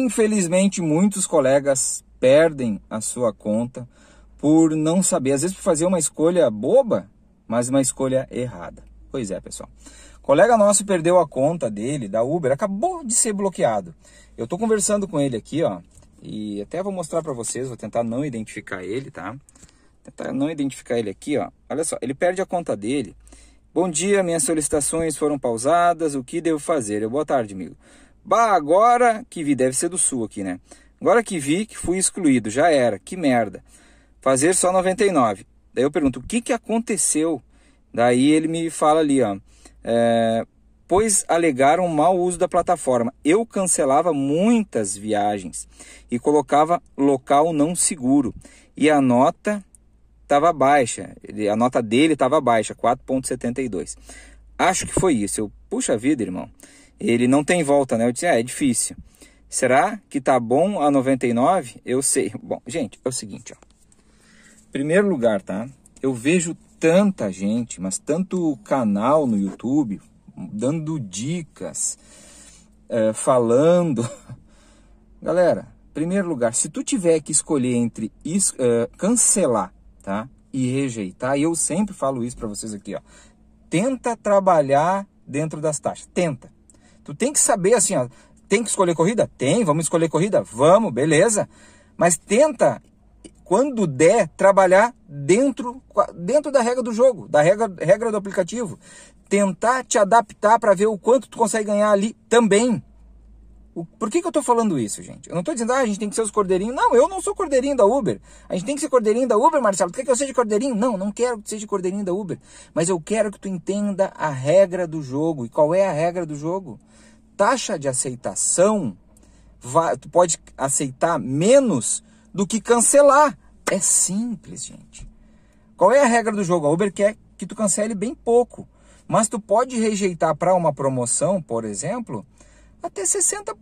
Infelizmente, muitos colegas perdem a sua conta por não saber, às vezes por fazer uma escolha boba, mas uma escolha errada. Pois é, pessoal. colega nosso perdeu a conta dele da Uber, acabou de ser bloqueado. Eu estou conversando com ele aqui, ó, e até vou mostrar para vocês, vou tentar não identificar ele, tá? Tentar não identificar ele aqui, ó. Olha só, ele perde a conta dele. Bom dia, minhas solicitações foram pausadas. O que devo fazer? Eu, boa tarde, amigo. Bah, agora que vi, deve ser do sul aqui, né? Agora que vi que fui excluído, já era, que merda. Fazer só 99. Daí eu pergunto, o que, que aconteceu? Daí ele me fala ali, ó. É, pois alegaram mau uso da plataforma. Eu cancelava muitas viagens e colocava local não seguro. E a nota estava baixa. Ele, a nota dele estava baixa, 4,72. Acho que foi isso. Eu, puxa vida, irmão ele não tem volta, né? Eu disse, ah, é difícil. Será que tá bom a 99? Eu sei. Bom, gente, é o seguinte, ó. Primeiro lugar, tá? Eu vejo tanta gente, mas tanto canal no YouTube dando dicas, é, falando. Galera, primeiro lugar, se tu tiver que escolher entre isso, é, eh, cancelar, tá? E rejeitar, e eu sempre falo isso para vocês aqui, ó. Tenta trabalhar dentro das taxas. Tenta. Tu tem que saber assim, ó, tem que escolher corrida? Tem, vamos escolher corrida? Vamos, beleza. Mas tenta quando der, trabalhar dentro, dentro da regra do jogo, da regra, regra do aplicativo. Tentar te adaptar para ver o quanto tu consegue ganhar ali também por que, que eu estou falando isso, gente? Eu não estou dizendo, ah, a gente tem que ser os cordeirinhos. Não, eu não sou cordeirinho da Uber. A gente tem que ser cordeirinho da Uber, Marcelo. Tu quer que eu seja cordeirinho? Não, não quero que tu seja cordeirinho da Uber. Mas eu quero que tu entenda a regra do jogo. E qual é a regra do jogo? Taxa de aceitação, vai, tu pode aceitar menos do que cancelar. É simples, gente. Qual é a regra do jogo? A Uber quer que tu cancele bem pouco. Mas tu pode rejeitar para uma promoção, por exemplo, até 60%,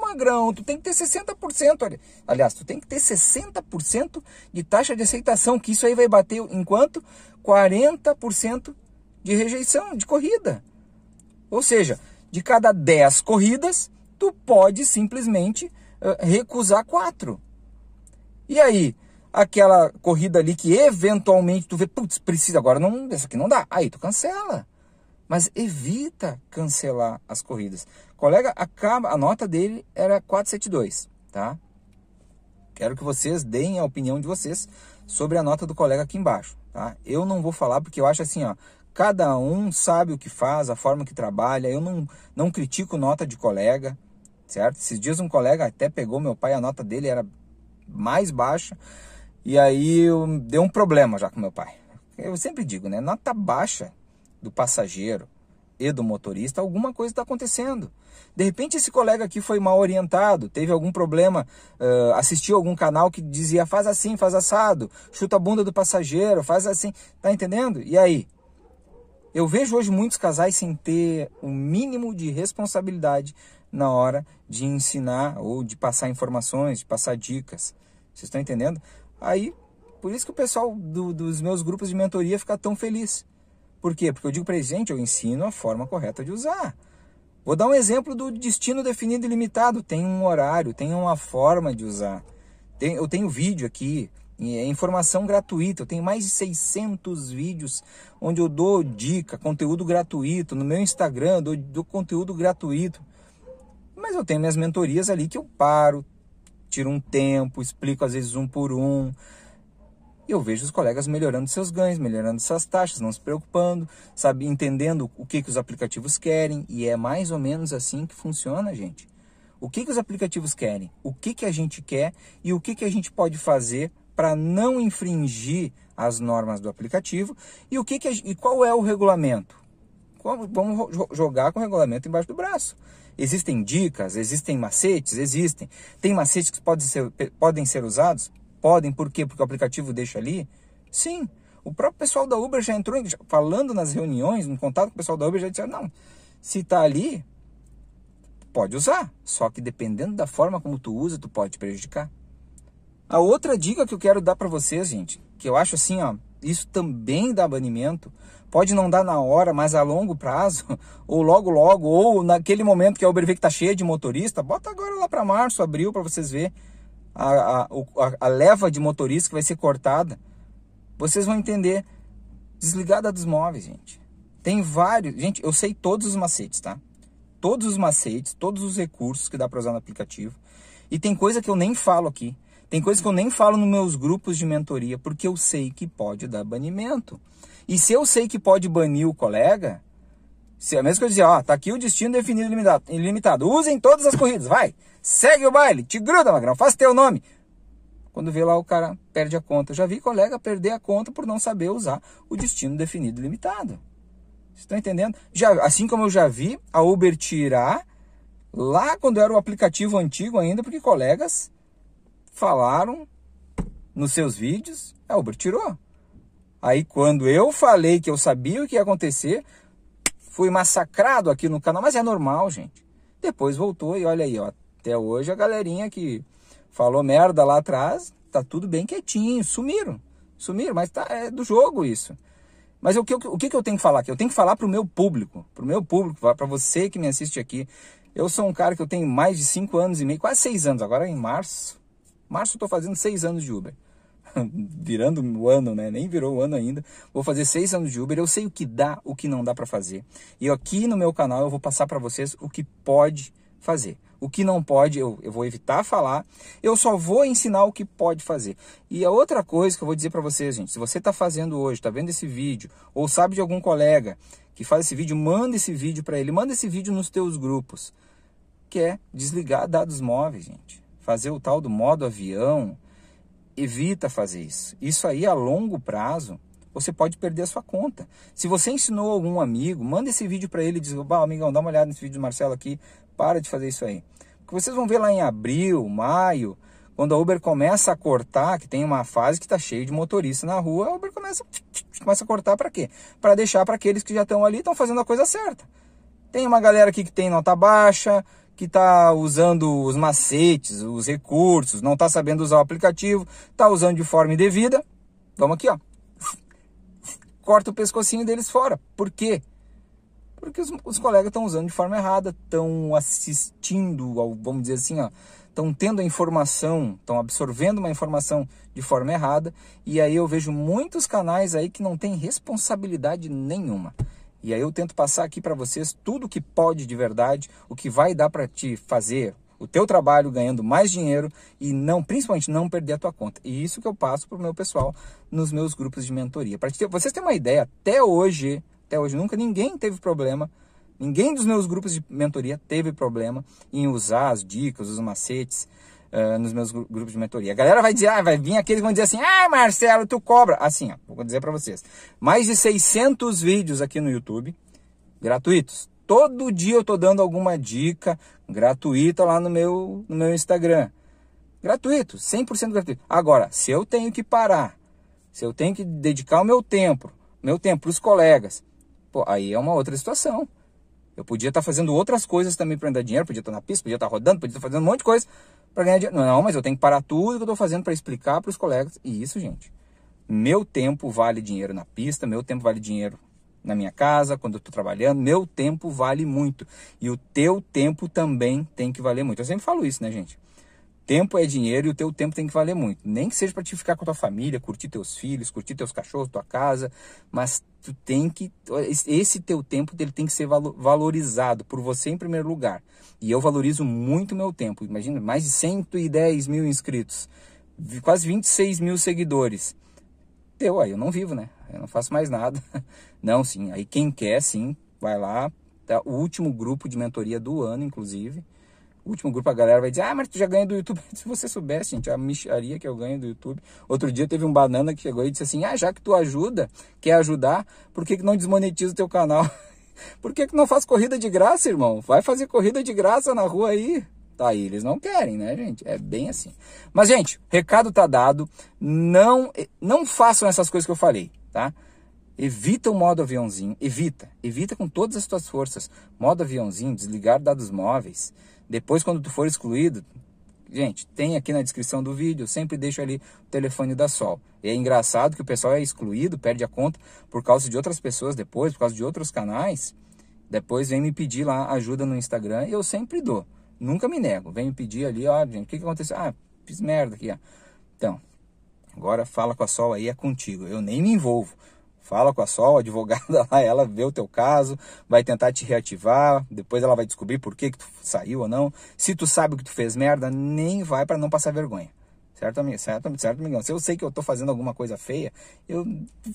magrão. Tu tem que ter 60%. Aliás, tu tem que ter 60% de taxa de aceitação, que isso aí vai bater enquanto 40% de rejeição de corrida. Ou seja, de cada 10 corridas, tu pode simplesmente recusar quatro. E aí, aquela corrida ali que eventualmente tu vê, putz, precisa agora não, isso aqui não dá. Aí tu cancela mas evita cancelar as corridas. O colega, acaba, a nota dele era 472, tá? Quero que vocês deem a opinião de vocês sobre a nota do colega aqui embaixo, tá? Eu não vou falar porque eu acho assim, ó, cada um sabe o que faz, a forma que trabalha. Eu não não critico nota de colega, certo? Esses dias um colega até pegou meu pai, a nota dele era mais baixa. E aí deu um problema já com meu pai. Eu sempre digo, né? Nota baixa do passageiro e do motorista, alguma coisa está acontecendo. De repente, esse colega aqui foi mal orientado, teve algum problema, uh, assistiu algum canal que dizia faz assim, faz assado, chuta a bunda do passageiro, faz assim, tá entendendo? E aí? Eu vejo hoje muitos casais sem ter o um mínimo de responsabilidade na hora de ensinar ou de passar informações, de passar dicas. Vocês estão entendendo? Aí, por isso que o pessoal do, dos meus grupos de mentoria fica tão feliz por quê? Porque eu digo para gente, eu ensino a forma correta de usar. Vou dar um exemplo do destino definido e limitado. Tem um horário, tem uma forma de usar. Tem, eu tenho vídeo aqui, é informação gratuita. Eu tenho mais de 600 vídeos onde eu dou dica, conteúdo gratuito. No meu Instagram, eu dou, dou conteúdo gratuito. Mas eu tenho minhas mentorias ali que eu paro, tiro um tempo, explico às vezes um por um eu vejo os colegas melhorando seus ganhos, melhorando suas taxas, não se preocupando, sabe, entendendo o que, que os aplicativos querem, e é mais ou menos assim que funciona, gente. O que, que os aplicativos querem, o que, que a gente quer e o que, que a gente pode fazer para não infringir as normas do aplicativo e o que, que a, e qual é o regulamento. Vamos jogar com o regulamento embaixo do braço. Existem dicas, existem macetes, existem. Tem macetes que podem ser, podem ser usados? podem, por quê? Porque o aplicativo deixa ali? Sim. O próprio pessoal da Uber já entrou falando nas reuniões, no contato com o pessoal da Uber, já disse: não, se está ali, pode usar. Só que dependendo da forma como tu usa, tu pode te prejudicar. A outra dica que eu quero dar para vocês, gente, que eu acho assim, ó, isso também dá banimento. Pode não dar na hora, mas a longo prazo, ou logo logo, ou naquele momento que a Uber vê que tá cheia de motorista, bota agora lá para março, abril para vocês ver a, a, a leva de motorista que vai ser cortada, vocês vão entender. Desligada dos móveis, gente. Tem vários. Gente, eu sei todos os macetes, tá? Todos os macetes, todos os recursos que dá para usar no aplicativo. E tem coisa que eu nem falo aqui. Tem coisa que eu nem falo nos meus grupos de mentoria, porque eu sei que pode dar banimento. E se eu sei que pode banir o colega, se é mesmo que eu dizer, ó, tá aqui o destino definido ilimitado, ilimitado. Usem todas as corridas, vai. Segue o baile, te gruda, magrão, faz teu nome. Quando vê lá o cara perde a conta. Já vi colega perder a conta por não saber usar o destino definido limitado. Vocês estão entendendo? Já, assim como eu já vi a Uber tirar lá quando era o aplicativo antigo ainda, porque colegas falaram nos seus vídeos, a Uber tirou. Aí quando eu falei que eu sabia o que ia acontecer, fui massacrado aqui no canal, mas é normal, gente. Depois voltou e olha aí, ó, até hoje a galerinha que falou merda lá atrás, tá tudo bem quietinho, sumiram, sumiram, mas tá, é do jogo isso. Mas o que, o que, que eu tenho que falar aqui? Eu tenho que falar pro meu público, pro meu público, para você que me assiste aqui. Eu sou um cara que eu tenho mais de 5 anos e meio, quase 6 anos, agora em março. Março eu tô fazendo 6 anos de Uber. virando o ano, né? Nem virou o ano ainda. Vou fazer seis anos de Uber. Eu sei o que dá, o que não dá para fazer. E aqui no meu canal eu vou passar para vocês o que pode fazer. O que não pode, eu, eu vou evitar falar. Eu só vou ensinar o que pode fazer. E a outra coisa que eu vou dizer para vocês, gente, se você está fazendo hoje, está vendo esse vídeo, ou sabe de algum colega que faz esse vídeo, manda esse vídeo para ele, manda esse vídeo nos teus grupos. Que é desligar dados móveis, gente. Fazer o tal do modo avião, evita fazer isso. Isso aí a longo prazo você pode perder a sua conta. Se você ensinou algum amigo, manda esse vídeo para ele e diz: bah, amigão, dá uma olhada nesse vídeo do Marcelo aqui, para de fazer isso aí. Porque vocês vão ver lá em abril, maio, quando a Uber começa a cortar, que tem uma fase que está cheia de motorista na rua, a Uber começa, começa a cortar para quê? Para deixar para aqueles que já estão ali, estão fazendo a coisa certa. Tem uma galera aqui que tem nota baixa, que está usando os macetes, os recursos, não está sabendo usar o aplicativo, está usando de forma indevida, vamos aqui, ó. Corta o pescocinho deles fora. Por quê? Porque os, os colegas estão usando de forma errada, estão assistindo, ao, vamos dizer assim, ó, estão tendo a informação, estão absorvendo uma informação de forma errada, e aí eu vejo muitos canais aí que não têm responsabilidade nenhuma. E aí eu tento passar aqui para vocês tudo o que pode de verdade, o que vai dar para te fazer o teu trabalho ganhando mais dinheiro e não, principalmente não perder a tua conta. E isso que eu passo para o meu pessoal nos meus grupos de mentoria. Para te vocês terem uma ideia, até hoje, até hoje nunca ninguém teve problema Ninguém dos meus grupos de mentoria teve problema em usar as dicas, os macetes, ah, nos meus grupos de mentoria. A galera vai dizer, ah, vai vir aqueles que vão dizer assim, ah, Marcelo, tu cobra. Assim, ó, vou dizer para vocês. Mais de 600 vídeos aqui no YouTube, gratuitos. Todo dia eu tô dando alguma dica gratuita lá no meu, no meu Instagram. Gratuito, 100% gratuito. Agora, se eu tenho que parar, se eu tenho que dedicar o meu tempo, meu tempo para os colegas, pô, aí é uma outra situação. Eu podia estar tá fazendo outras coisas também para dar dinheiro, podia estar tá na pista, podia estar tá rodando, podia estar tá fazendo um monte de coisa, para ganhar dinheiro. Não, mas eu tenho que parar tudo que eu estou fazendo para explicar para os colegas. E isso, gente, meu tempo vale dinheiro na pista, meu tempo vale dinheiro na minha casa, quando eu estou trabalhando, meu tempo vale muito. E o teu tempo também tem que valer muito. Eu sempre falo isso, né, gente? Tempo é dinheiro e o teu tempo tem que valer muito. Nem que seja para te ficar com a tua família, curtir teus filhos, curtir teus cachorros, tua casa, mas tu tem que esse teu tempo dele tem que ser valorizado por você em primeiro lugar. E eu valorizo muito meu tempo. Imagina, mais de 110 mil inscritos, quase 26 mil seguidores. Teu, aí eu não vivo, né? Eu não faço mais nada. Não, sim. Aí quem quer, sim, vai lá. Tá? O último grupo de mentoria do ano, inclusive último grupo, a galera vai dizer, ah, mas tu já ganha do YouTube. Se você soubesse, gente, a micharia que eu ganho do YouTube. Outro dia teve um banana que chegou e disse assim, ah, já que tu ajuda, quer ajudar, por que, que não desmonetiza o teu canal? por que, que não faz corrida de graça, irmão? Vai fazer corrida de graça na rua aí. Tá aí, eles não querem, né, gente? É bem assim. Mas, gente, recado tá dado. Não, não façam essas coisas que eu falei, tá? Evita o modo aviãozinho, evita, evita com todas as tuas forças. Modo aviãozinho, desligar dados móveis, depois, quando tu for excluído, gente, tem aqui na descrição do vídeo, eu sempre deixo ali o telefone da Sol. E é engraçado que o pessoal é excluído, perde a conta por causa de outras pessoas depois, por causa de outros canais. Depois vem me pedir lá ajuda no Instagram e eu sempre dou. Nunca me nego. Vem me pedir ali, ó, gente, o que, que aconteceu? Ah, fiz merda aqui, ó. Então, agora fala com a Sol aí, é contigo. Eu nem me envolvo. Fala com a Sol, a advogada lá, ela vê o teu caso, vai tentar te reativar, depois ela vai descobrir por que, que tu saiu ou não. Se tu sabe que tu fez merda, nem vai para não passar vergonha. Certo, amigo? Certo, certo, amigão? Se eu sei que eu tô fazendo alguma coisa feia, eu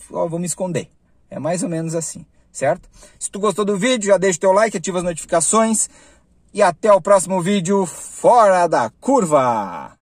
vou me esconder. É mais ou menos assim, certo? Se tu gostou do vídeo, já deixa o teu like, ativa as notificações e até o próximo vídeo Fora da Curva!